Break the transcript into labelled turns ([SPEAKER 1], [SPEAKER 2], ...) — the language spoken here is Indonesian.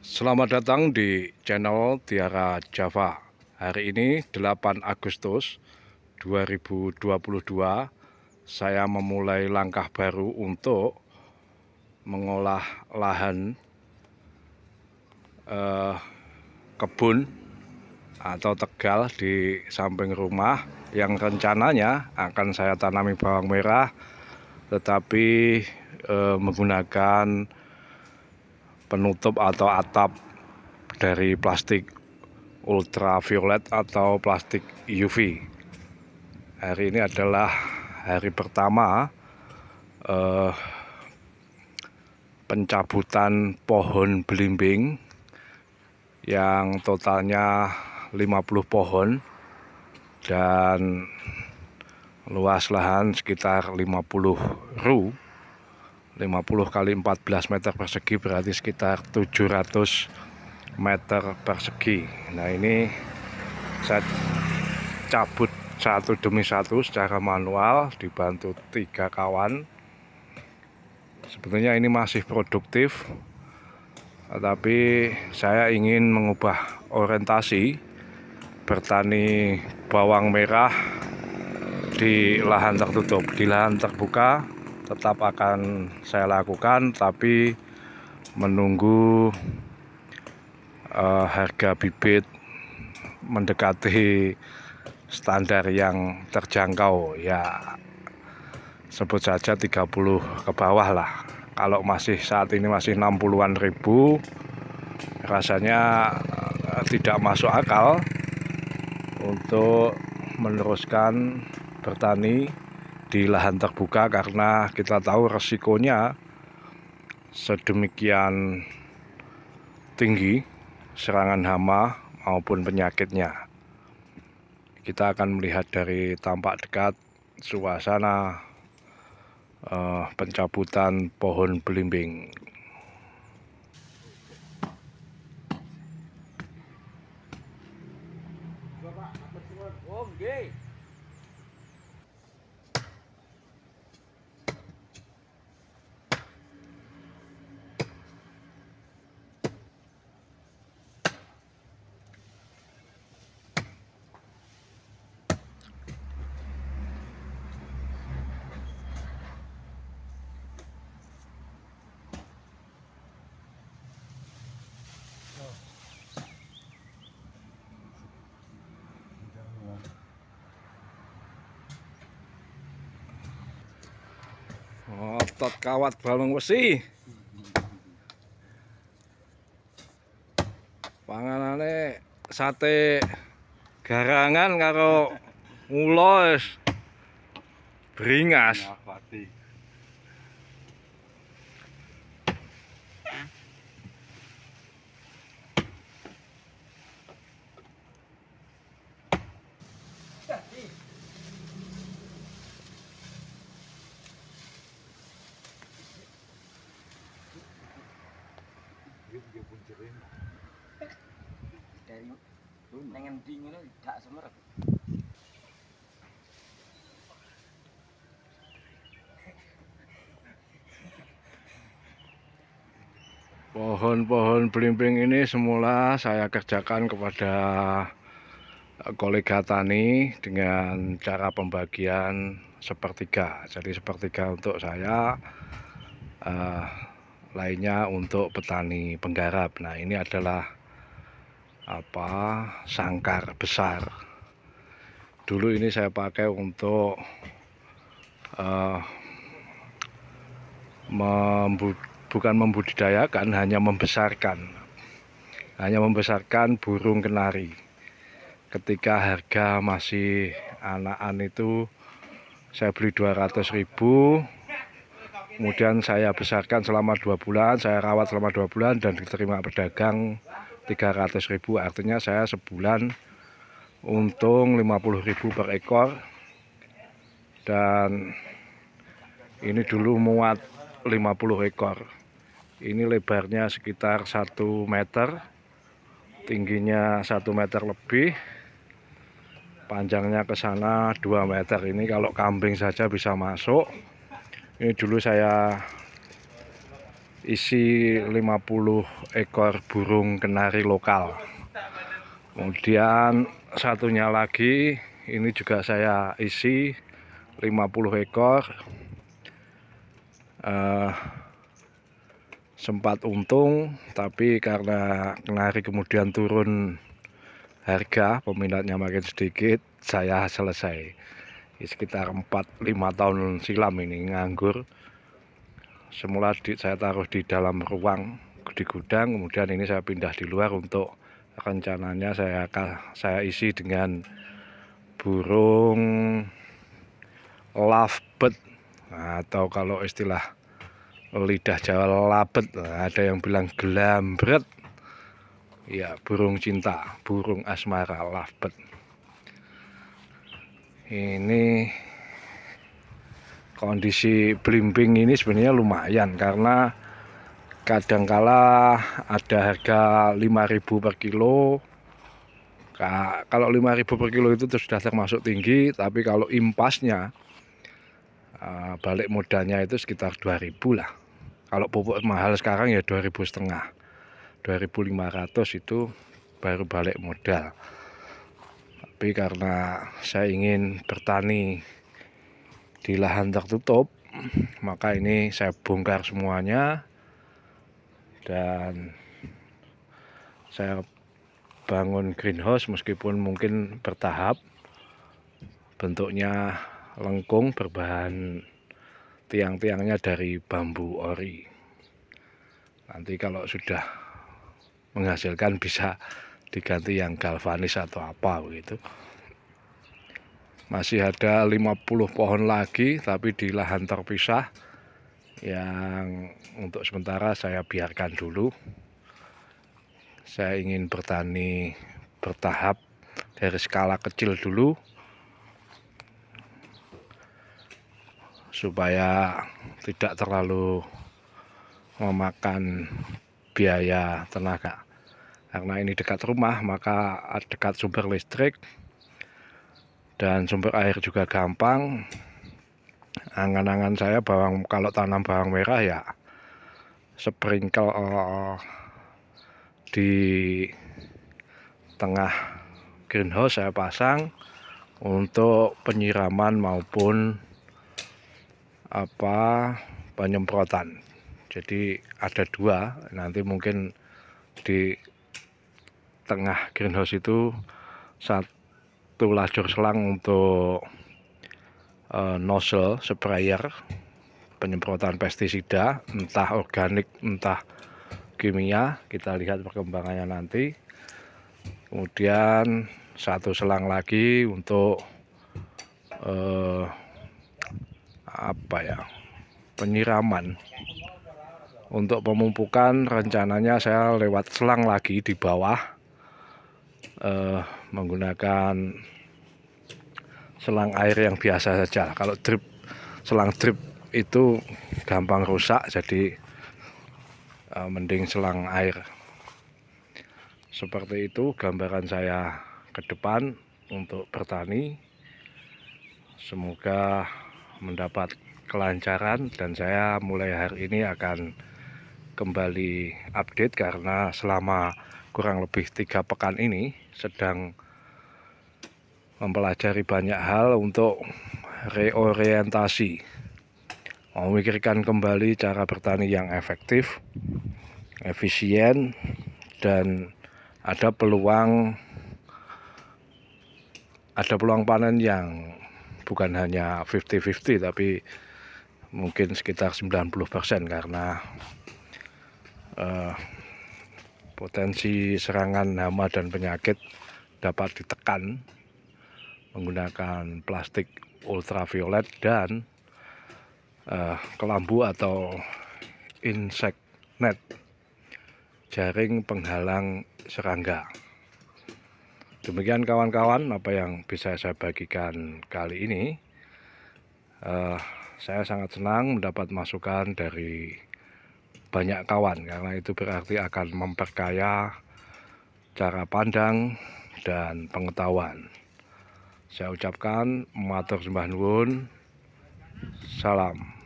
[SPEAKER 1] Selamat datang di channel Tiara Java. Hari ini 8 Agustus 2022 saya memulai langkah baru untuk mengolah lahan eh, kebun atau tegal di samping rumah yang rencananya akan saya tanami bawang merah tetapi eh, menggunakan penutup atau atap dari plastik ultraviolet atau plastik UV. Hari ini adalah hari pertama eh, pencabutan pohon belimbing yang totalnya 50 pohon dan luas lahan sekitar 50 ru 50 kali 14 meter persegi berarti sekitar 700 meter persegi nah ini saya cabut satu demi satu secara manual dibantu tiga kawan sebetulnya ini masih produktif tetapi saya ingin mengubah orientasi bertani bawang merah di lahan tertutup di lahan terbuka tetap akan saya lakukan tapi menunggu uh, harga bibit mendekati standar yang terjangkau ya sebut saja 30 ke bawah lah kalau masih saat ini masih 60-an ribu rasanya eh, tidak masuk akal untuk meneruskan bertani di lahan terbuka karena kita tahu resikonya sedemikian tinggi serangan hama maupun penyakitnya. Kita akan melihat dari tampak dekat suasana eh, pencabutan pohon belimbing otot kawat balung besi panganane sate garangan karo ngulos beringas ya, dari pengen dingin Pohon-pohon belimbing ini semula saya kerjakan kepada kolega tani dengan cara pembagian sepertiga. Jadi sepertiga untuk saya, eh, lainnya untuk petani penggarap. Nah, ini adalah apa? sangkar besar. Dulu ini saya pakai untuk uh, membu bukan membudidayakan, hanya membesarkan. Hanya membesarkan burung kenari. Ketika harga masih anakan itu saya beli 200 ribu kemudian saya besarkan selama dua bulan saya rawat selama dua bulan dan diterima pedagang 300 ribu artinya saya sebulan untung 50 ribu per ekor dan ini dulu muat 50 ekor ini lebarnya sekitar 1 meter tingginya 1 meter lebih panjangnya ke sana 2 meter ini kalau kambing saja bisa masuk ini dulu saya isi 50 ekor burung kenari lokal kemudian satunya lagi ini juga saya isi 50 ekor uh, sempat untung tapi karena kenari kemudian turun harga peminatnya makin sedikit saya selesai sekitar 4-5 tahun silam ini nganggur semula di, saya taruh di dalam ruang di gudang kemudian ini saya pindah di luar untuk rencananya saya saya isi dengan burung lovebird nah, atau kalau istilah lidah Jawa labet nah, ada yang bilang gelambret ya burung cinta burung asmara lovebird ini kondisi blimbing ini sebenarnya lumayan karena kadangkala ada harga 5000 per kilo nah, kalau 5000 per kilo itu sudah termasuk tinggi tapi kalau impasnya eh, balik modalnya itu sekitar 2000 lah kalau pupuk mahal sekarang ya 2000 setengah 2500 itu baru balik modal tapi karena saya ingin bertani di lahan tertutup maka ini saya bongkar semuanya dan saya bangun greenhouse meskipun mungkin bertahap bentuknya lengkung berbahan tiang-tiangnya dari bambu ori nanti kalau sudah menghasilkan bisa diganti yang galvanis atau apa begitu masih ada 50 pohon lagi tapi di lahan terpisah yang untuk sementara saya biarkan dulu saya ingin bertani bertahap dari skala kecil dulu supaya tidak terlalu memakan biaya tenaga karena ini dekat rumah maka dekat sumber listrik dan sumber air juga gampang angan-angan saya bawang kalau tanam bawang merah ya sprinkle uh, di tengah greenhouse saya pasang untuk penyiraman maupun apa penyemprotan jadi ada dua nanti mungkin di tengah greenhouse itu satu lajur selang untuk uh, nozzle sprayer penyemprotan pestisida entah organik entah kimia kita lihat perkembangannya nanti kemudian satu selang lagi untuk uh, apa ya penyiraman untuk pemupukan rencananya saya lewat selang lagi di bawah uh, menggunakan selang air yang biasa saja kalau drip selang drip itu gampang rusak jadi uh, mending selang air seperti itu gambaran saya ke depan untuk bertani semoga mendapat kelancaran dan saya mulai hari ini akan kembali update karena selama kurang lebih tiga pekan ini sedang mempelajari banyak hal untuk reorientasi memikirkan kembali cara bertani yang efektif efisien dan ada peluang ada peluang panen yang bukan hanya 50-50 tapi mungkin sekitar 90% karena eh, potensi serangan hama dan penyakit dapat ditekan menggunakan plastik ultraviolet dan eh, kelambu atau insect net jaring penghalang serangga demikian kawan-kawan apa yang bisa saya bagikan kali ini eh, saya sangat senang mendapat masukan dari banyak kawan karena itu berarti akan memperkaya cara pandang dan pengetahuan. Saya ucapkan matur sembah nuwun. Salam.